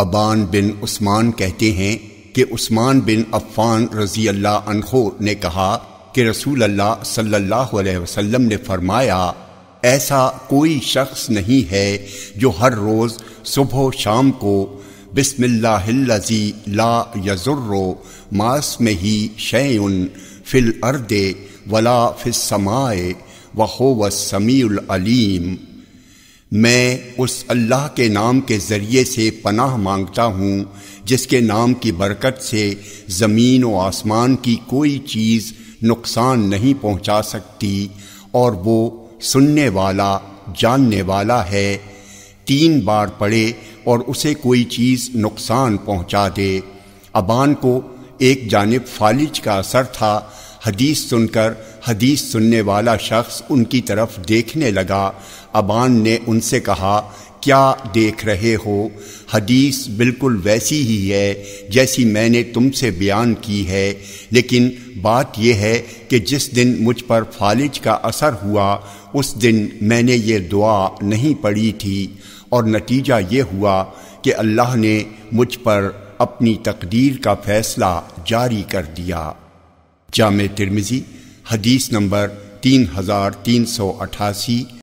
अबान बिन उस्मान कहते हैं कि उस्मान बिन अफ़ान रज़ी अल्लाह अनखो ने कहा कि रसूल अल्लाह सल्लल्लाहु अलैहि वसल्लम ने फरमाया ऐसा कोई शख्स नहीं है जो हर रोज़ सुबह शाम को बिस्मिल्लाजी ला यजुर्रो मास में ही शयन फिल अर्दे वला फिस समाए वहो वसमीम मैं उस अल्लाह के नाम के ज़रिए से पनाह मांगता हूँ जिसके नाम की बरकत से ज़मीन व आसमान की कोई चीज़ नुकसान नहीं पहुँचा सकती और वो सुनने वाला जानने वाला है तीन बार पढ़े और उसे कोई चीज़ नुकसान पहुँचा दे अबान को एक जानब फालिज का असर था हदीस सुनकर हदीस सुनने वाला शख्स उनकी तरफ देखने लगा अबान ने उनसे कहा क्या देख रहे हो हदीस बिल्कुल वैसी ही है जैसी मैंने तुमसे बयान की है लेकिन बात यह है कि जिस दिन मुझ पर फालिज का असर हुआ उस दिन मैंने ये दुआ नहीं पढ़ी थी और नतीजा ये हुआ कि अल्लाह ने मुझ पर अपनी तकदीर का फैसला जारी कर दिया जाम तिरमिज़ी हदीस नंबर तीन हज़ार तीन सौ अठासी